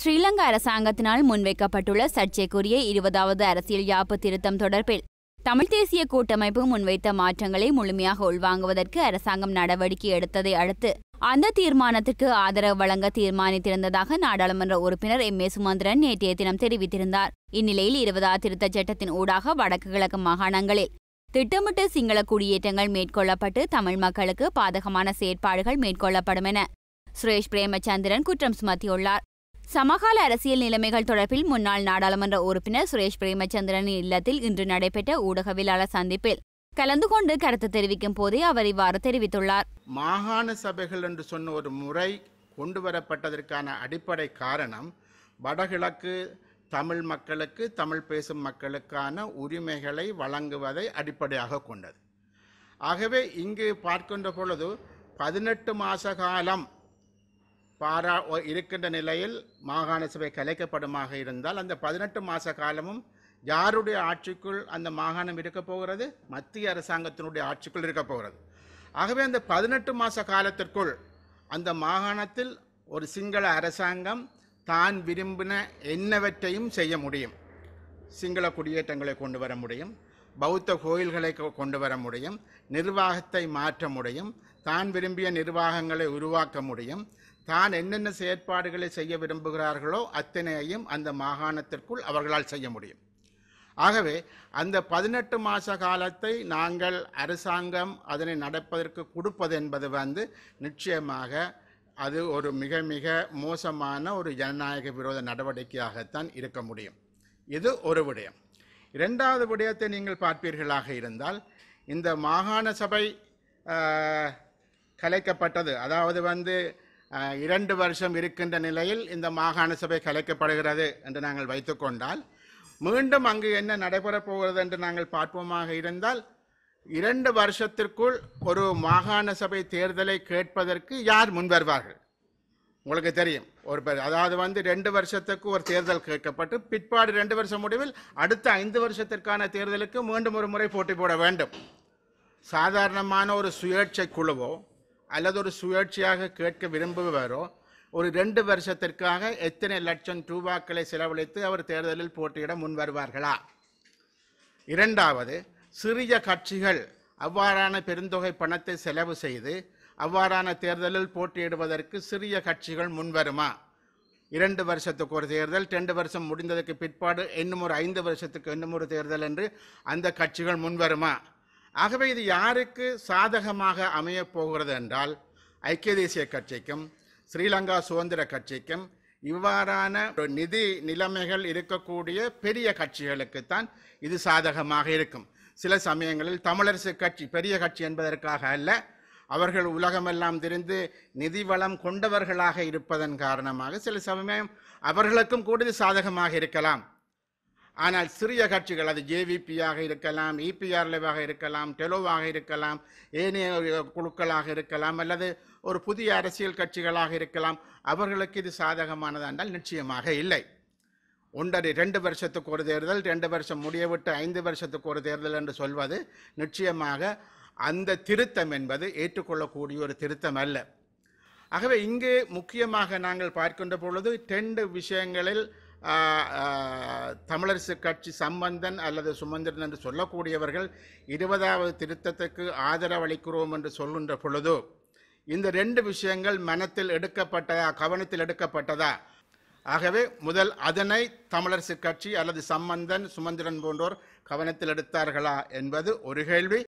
ஸ்ரீலங்கா அரசாங்கத்தினால் முன்வைக்கப்பட்டுள்ள சர்ச்சைக்குரிய இருபதாவது அரசியல் யாப்பு திருத்தம் தொடர்பில் தமிழ்த் தேசிய கூட்டமைப்பு முன்வைத்த மாற்றங்களை முழுமையாக உள்வாங்குவதற்கு அரசாங்கம் நடவடிக்கை எடுத்ததை அடுத்து அந்த தீர்மானத்திற்கு ஆதரவு வழங்க தீர்மானித்திருந்ததாக நாடாளுமன்ற உறுப்பினர் எம் ஏ சுமந்திரன் நேற்றைய தினம் தெரிவித்திருந்தார் இந்நிலையில் இருபதா திருத்த சட்டத்தின் ஊடாக வடக்கு கிழக்கு மாகாணங்களில் திட்டமிட்டு சிங்கள குடியேற்றங்கள் மேற்கொள்ளப்பட்டு தமிழ் மக்களுக்கு பாதகமான செயற்பாடுகள் மேற்கொள்ளப்படும் என சுரேஷ் பிரேமச்சந்திரன் குற்றம் சுமத்தியுள்ளார் சமகால அரசியல் நிலைமைகள் தொடர்பில் முன்னாள் நாடாளுமன்ற உறுப்பினர் சுரேஷ் பிரேமச்சந்திரனின் இல்லத்தில் இன்று நடைபெற்ற ஊடகவியலாளர் சந்திப்பில் கலந்து கொண்டு கருத்து தெரிவிக்கும் போதே அவர் இவ்வாறு தெரிவித்துள்ளார் மாகாண சபைகள் என்று சொன்ன ஒரு முறை கொண்டு வரப்பட்டதற்கான அடிப்படை காரணம் வடகிழக்கு தமிழ் மக்களுக்கு தமிழ் பேசும் மக்களுக்கான உரிமைகளை வழங்குவதை அடிப்படையாக கொண்டது ஆகவே இங்கு பார்க்கின்ற பொழுது பதினெட்டு மாத காலம் பாரா இருக்கின்ற நிலையில் மாகாண சபை கலைக்கப்படுமாக இருந்தால் அந்த பதினெட்டு மாத காலமும் யாருடைய ஆட்சிக்குள் அந்த மாகாணம் இருக்க போகிறது மத்திய அரசாங்கத்தினுடைய ஆட்சிக்குள் இருக்க போகிறது ஆகவே அந்த பதினெட்டு மாத காலத்திற்குள் அந்த மாகாணத்தில் ஒரு சிங்கள அரசாங்கம் தான் விரும்பின என்னவற்றையும் செய்ய முடியும் சிங்கள குடியேற்றங்களை கொண்டு வர முடியும் பௌத்த கோயில்களை கொண்டு வர முடியும் நிர்வாகத்தை மாற்ற முடியும் தான் விரும்பிய நிர்வாகங்களை உருவாக்க முடியும் தான் என்னென்ன செயற்பாடுகளை செய்ய விரும்புகிறார்களோ அத்தனையையும் அந்த மாகாணத்திற்குள் அவர்களால் செய்ய முடியும் ஆகவே அந்த பதினெட்டு மாத காலத்தை நாங்கள் அரசாங்கம் அதனை நடப்பதற்கு கொடுப்பது என்பது வந்து நிச்சயமாக அது ஒரு மிக மிக மோசமான ஒரு ஜனநாயக விரோத நடவடிக்கையாகத்தான் இருக்க முடியும் இது ஒரு விடயம் இரண்டாவது விடயத்தை நீங்கள் பார்ப்பீர்களாக இருந்தால் இந்த மாகாண சபை கலைக்கப்பட்டது அதாவது வந்து இரண்டு வருஷம் இருக்கின்ற நிலையில் இந்த மாகாண சபை கலைக்கப்படுகிறது என்று நாங்கள் வைத்துக்கொண்டால் மீண்டும் அங்கு என்ன நடைபெறப் போகிறது என்று நாங்கள் பார்ப்போமாக இருந்தால் இரண்டு வருஷத்திற்குள் ஒரு மாகாண சபை தேர்தலை கேட்பதற்கு யார் முன்வருவார்கள் உங்களுக்கு தெரியும் ஒரு அதாவது வந்து ரெண்டு வருஷத்துக்கு ஒரு தேர்தல் கேட்கப்பட்டு பிற்பாடு ரெண்டு வருஷம் முடிவில் அடுத்த ஐந்து வருஷத்திற்கான தேர்தலுக்கு மீண்டும் ஒரு முறை போட்டி போட வேண்டும் சாதாரணமான ஒரு சுயேட்சை குழுவோ அல்லது ஒரு சுயேட்சையாக கேட்க விரும்புபவரோ ஒரு ரெண்டு வருஷத்திற்காக எத்தனை லட்சம் ரூபாக்களை செலவழித்து அவர் தேர்தலில் போட்டியிட முன் வருவார்களா இரண்டாவது சிறிய கட்சிகள் அவ்வாறான பெருந்தொகை பணத்தை செலவு செய்து அவ்வாறான தேர்தலில் போட்டியிடுவதற்கு சிறிய கட்சிகள் முன்வருமா இரண்டு வருஷத்துக்கு ஒரு தேர்தல் ரெண்டு வருஷம் முடிந்ததற்கு பிற்பாடு இன்னும் ஒரு ஐந்து வருஷத்துக்கு இன்னும் ஒரு தேர்தல் என்று அந்த கட்சிகள் முன்வருமா ஆகவே இது யாருக்கு சாதகமாக அமையப் போகிறது என்றால் ஐக்கிய தேசிய கட்சிக்கும் ஸ்ரீலங்கா சுதந்திர கட்சிக்கும் இவ்வாறான ஒரு நிதி நிலைமைகள் இருக்கக்கூடிய பெரிய கட்சிகளுக்குத்தான் இது சாதகமாக இருக்கும் சில சமயங்களில் தமிழரசு கட்சி பெரிய கட்சி என்பதற்காக அல்ல அவர்கள் உலகமெல்லாம் தெரிந்து நிதி வளம் கொண்டவர்களாக இருப்பதன் காரணமாக சில சமயம் அவர்களுக்கும் கூட இது சாதகமாக இருக்கலாம் ஆனால் சிறிய கட்சிகள் அது ஜேவிபியாக இருக்கலாம் இபிஆர்லவாக e இருக்கலாம் டெலோவாக இருக்கலாம் ஏனைய குழுக்களாக இருக்கலாம் அல்லது ஒரு புதிய அரசியல் கட்சிகளாக இருக்கலாம் அவர்களுக்கு இது சாதகமானதாண்டால் நிச்சயமாக இல்லை ஒன்றரை ரெண்டு வருஷத்துக்கு ஒரு தேர்தல் ரெண்டு வருஷம் முடியவிட்டு ஐந்து வருஷத்துக்கு ஒரு தேர்தல் என்று சொல்வது நிச்சயமாக அந்த திருத்தம் என்பது ஏற்றுக்கொள்ளக்கூடிய ஒரு திருத்தம் அல்ல ஆகவே இங்கே முக்கியமாக நாங்கள் பார்க்கின்ற பொழுது ரெண்டு விஷயங்களில் தமிழரசு கட்சி சம்பந்தன் அல்லது சுமந்திரன் என்று சொல்லக்கூடியவர்கள் இருபதாவது திருத்தத்துக்கு ஆதரவளிக்கிறோம் என்று சொல்லுன்ற பொழுது இந்த ரெண்டு விஷயங்கள் மனத்தில் எடுக்கப்பட்டதா கவனத்தில் எடுக்கப்பட்டதா ஆகவே முதல் அதனை தமிழரசு கட்சி அல்லது சம்பந்தன் சுமந்திரன் போன்றோர் கவனத்தில் எடுத்தார்களா என்பது ஒரு கேள்வி